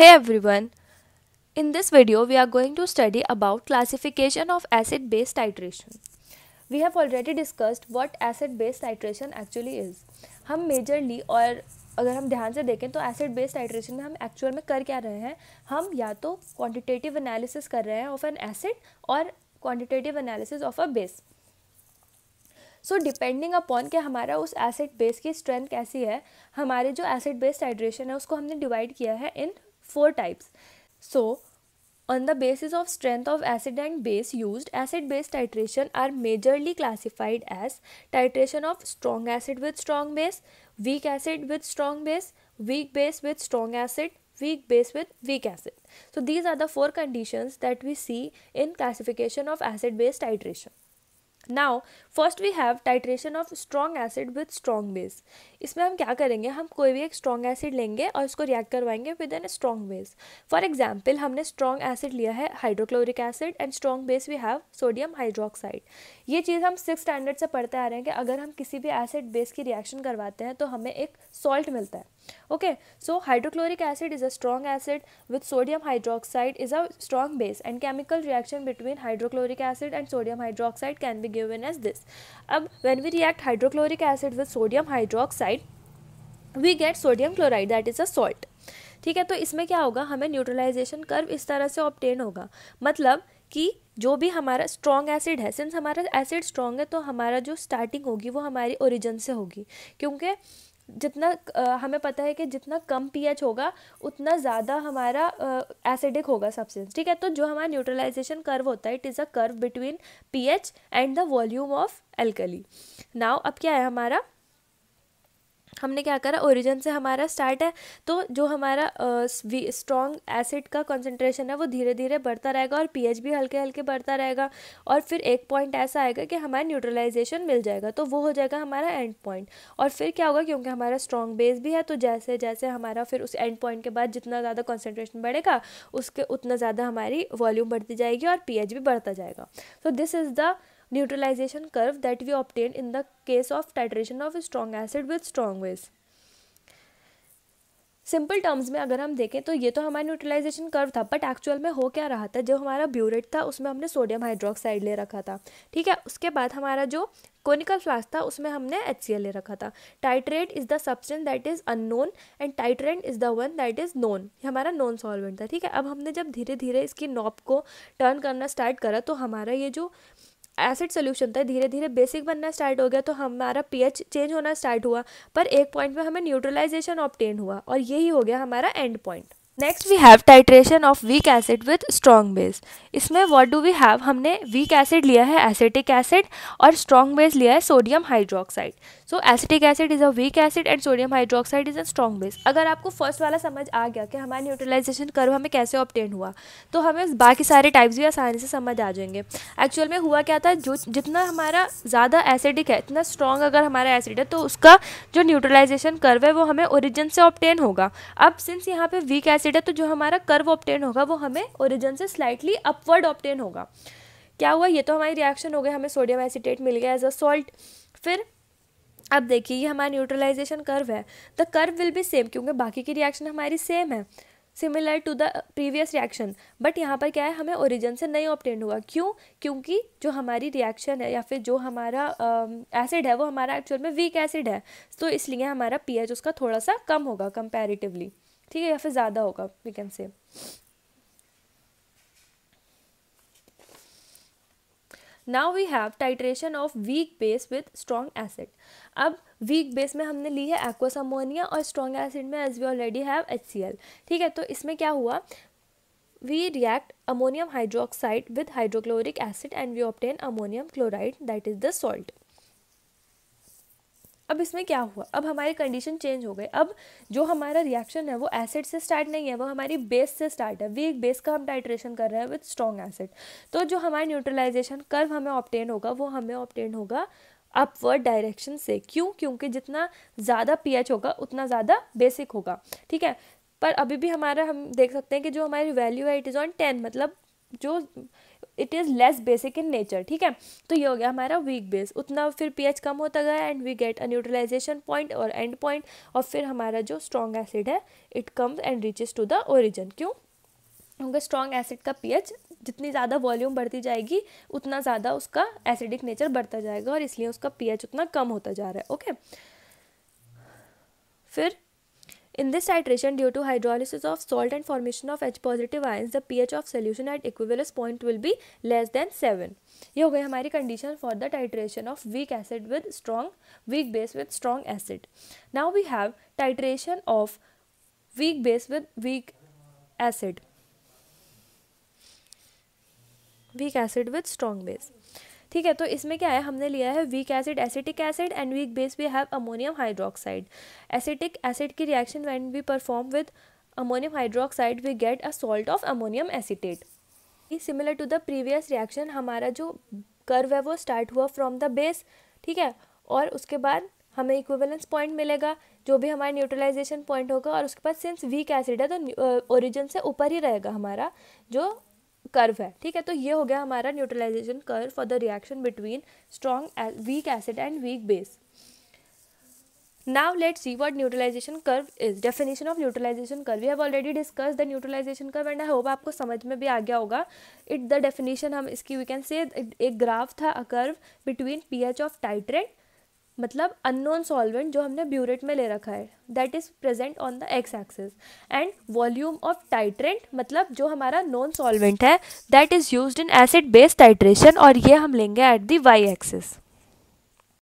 Hey everyone, in this video we are going to study about classification of acid-base titration. We have already discussed what acid-base titration actually is. हम majorly और अगर हम ध्यान से देखें तो acid-base titration में हम actual में कर क्या रहे हैं हम या तो quantitative analysis कर रहे हैं of an acid और quantitative analysis of a base. So depending upon के हमारा उस एसिड बेस की स्ट्रेंथ कैसी है हमारे जो एसिड बेस हाइड्रेशन है उसको हमने डिवाइड किया है इन four types. So, on the basis of strength of acid and base used, acid base titration are majorly classified as titration of strong acid with strong base, weak acid with strong base, weak base with strong acid, weak base with weak acid. So, these are the four conditions that we see in classification of acid base titration. Now first we have titration of strong acid with strong base इसमें हम क्या करेंगे हम कोई भी एक strong acid लेंगे और इसको रिएक्ट करवाएंगे with an strong base for example हमने स्ट्रॉन्ग एसिड लिया है hydrochloric acid and strong base we have sodium hydroxide ये चीज़ हम सिक्स स्टैंडर्ड से पढ़ते आ रहे हैं कि अगर हम किसी भी एसिड बेस की रिएक्शन करवाते हैं तो हमें एक सॉल्ट मिलता है okay so hydrochloric acid is a strong acid with sodium hydroxide is a strong base and chemical reaction between hydrochloric acid and sodium hydroxide can be given as this अब when we react hydrochloric acid with sodium hydroxide we get sodium chloride that is a salt ठीक है तो इसमें क्या होगा हमें neutralisation curve इस तरह से ऑप्टेन होगा मतलब कि जो भी हमारा स्ट्रॉन्ग एसिड है सिंस हमारा एसिड स्ट्रॉन्ग है तो हमारा जो स्टार्टिंग होगी वो हमारी ओरिजिन से होगी क्योंकि जितना हमें पता है कि जितना कम पीएच होगा उतना ज़्यादा हमारा एसिडिक होगा सब्सटेंस ठीक है तो जो हमारा न्यूट्रलाइजेशन कर्व होता है it is a curve between pH and the volume of alkali now अब क्या है हमारा हमने क्या करा ओरिजिन से हमारा स्टार्ट है तो जो हमारा स्ट्रॉन्ग एसिड का कंसनट्रेशन है वो धीरे धीरे बढ़ता रहेगा और पीएच भी हल्के हल्के बढ़ता रहेगा और फिर एक पॉइंट ऐसा आएगा कि हमारा न्यूट्रलाइजेशन मिल जाएगा तो वो हो जाएगा हमारा एंड पॉइंट और फिर क्या होगा क्योंकि हमारा स्ट्रॉन्ग बेस भी है तो जैसे जैसे हमारा फिर उस एंड पॉइंट के बाद जितना ज़्यादा कॉन्सेंट्रेशन बढ़ेगा उसके उतना ज़्यादा हमारी वॉल्यूम बढ़ती जाएगी और पी भी बढ़ता जाएगा so this is the neutralisation curve that we obtain in the case of titration of strong acid with strong base simple terms में अगर हम देखें तो ये तो हमारा न्यूट्रलाइजेशन कर्व था बट एक्चुअल में हो क्या रहा था जो हमारा ब्यूरेट था उसमें हमने सोडियम हाइड्रोक्साइड ले रखा था ठीक है उसके बाद हमारा जो कोनिकल फ्लास्क था उसमें हमने एच ले रखा था titrate is the substance that is unknown and titrate is the one that is known हमारा नॉन सॉल्वेंट था ठीक है अब हमने जब धीरे धीरे इसकी नॉब को टर्न करना स्टार्ट करा तो हमारा ये जो एसिड सोल्यूशन था धीरे धीरे बेसिक बनना स्टार्ट हो गया तो हमारा पी चेंज होना स्टार्ट हुआ पर एक पॉइंट में हमें न्यूट्रलाइजेशन ऑप्टेन हुआ और यही हो गया हमारा end point next we have titration of weak acid with strong base इसमें वॉट डू वी हैव हमने वीक एसिड लिया है एसिटिक एसिड और स्ट्रॉन्ग बेस लिया है sodium hydroxide so acetic acid is a weak acid and sodium hydroxide is a strong base अगर आपको first वाला समझ आ गया कि हमारा न्यूट्रलाइजेशन कर्व हमें कैसे ऑप्टेन हुआ तो हमें बाकी सारे टाइप्स भी आसानी से समझ आ जाएंगे एक्चुअल में हुआ क्या था जो जितना हमारा ज़्यादा एसिडिक है इतना स्ट्रॉन्ग अगर हमारा एसिड है तो उसका जो न्यूट्रलाइजेशन कर्व है वो हमें ओरिजिन से ऑप्टेन होगा अब सिंस यहाँ पे वीक एसिड एसिड है तो जो हमारा कर्व ऑप्टेन होगा वो हमें ओरिजिन से स्लाइटली अपवर्ड ऑप्टेन होगा क्या हुआ ये तो हमारी रिएक्शन हो गई हमें सोडियम एसिटेट मिल गया एज अ सॉल्ट फिर अब देखिए ये हमारा न्यूट्रलाइजेशन कर्व है the curve will be same क्योंकि बाकी की रिएक्शन हमारी सेम है similar to the previous reaction but यहाँ पर क्या है हमें ओरिजिन से नहीं ऑप्टेंड हुआ क्यों क्योंकि जो हमारी रिएक्शन है या फिर जो हमारा एसिड uh, है वो हमारा एक्चुअल में वीक एसिड है तो इसलिए हमारा पीएच उसका थोड़ा सा कम होगा कंपैरेटिवली ठीक है या फिर ज़्यादा होगा we can say now we have titration of weak base with strong acid अब वीक बेस में हमने ली है एक्वस अमोनिया और स्ट्रॉन्ग एसिड में as we already have H C L ठीक है तो इसमें क्या हुआ we react ammonium hydroxide with hydrochloric acid and we obtain ammonium chloride that is the salt अब इसमें क्या हुआ अब हमारी कंडीशन चेंज हो गई अब जो हमारा रिएक्शन है वो एसिड से स्टार्ट नहीं है वो हमारी बेस से स्टार्ट है वीक बेस का हम टाइट्रेशन कर रहे हैं विथ स्ट्रॉन्ग एसिड तो जो हमारा न्यूट्रलाइजेशन कर्व हमें ऑप्टेन होगा वो हमें ऑप्टेन होगा अपवर्ड डायरेक्शन से क्यों क्योंकि जितना ज़्यादा पी होगा उतना ज़्यादा बेसिक होगा ठीक है पर अभी भी हमारा हम देख सकते हैं कि जो हमारी वैल्यू है इट इज़ ऑन टेन मतलब जो it is less basic in nature ठीक है तो ये हो गया हमारा वीक बेस उतना फिर पीएच कम होता गया and we get a neutralisation point और एंड पॉइंट और फिर हमारा जो स्ट्रॉन्ग एसिड है it comes and reaches to the origin क्यों क्योंकि स्ट्रॉन्ग एसिड का पीएच जितनी ज़्यादा वॉल्यूम बढ़ती जाएगी उतना ज़्यादा उसका एसिडिक नेचर बढ़ता जाएगा और इसलिए उसका पीएच उतना कम होता जा रहा है ओके फिर In this titration, due to hydrolysis of salt and formation of H positive ions, the pH of solution at equivalence point will be less than 7. ये हो गई हमारी condition for the titration of weak acid with strong weak base with strong acid now we have titration of weak base with weak acid weak acid with strong base ठीक है तो इसमें क्या है हमने लिया है weak acid acetic acid and weak base we have ammonium hydroxide acetic acid की reaction when we perform with ammonium hydroxide we get a salt of ammonium acetate similar to the previous reaction हमारा जो curve है वो start हुआ from the base ठीक है और उसके बाद हमें इक्विवेलेंस पॉइंट मिलेगा जो भी हमारा न्यूट्रलाइजेशन पॉइंट होगा और उसके बाद सिंस वीक एसिड है तो ओरिजिन से ऊपर ही रहेगा हमारा जो कर्व है ठीक है तो ये हो गया हमारा neutralisation curve for the reaction between strong weak acid and weak base now let see what neutralisation curve is definition of neutralisation curve you have already discuss the neutralisation curve and I hope आपको समझ में भी आ गया होगा it the definition हम इसकी we can से एक ग्राफ था a curve between P H of titrate मतलब अननोन सॉल्वेंट जो हमने ब्यूरेट में ले रखा है that is present on the X axis and volume of titrant मतलब जो हमारा नॉन सॉल्वेंट है that is used in acid based titration और ये हम लेंगे एट दी वाई एक्सिस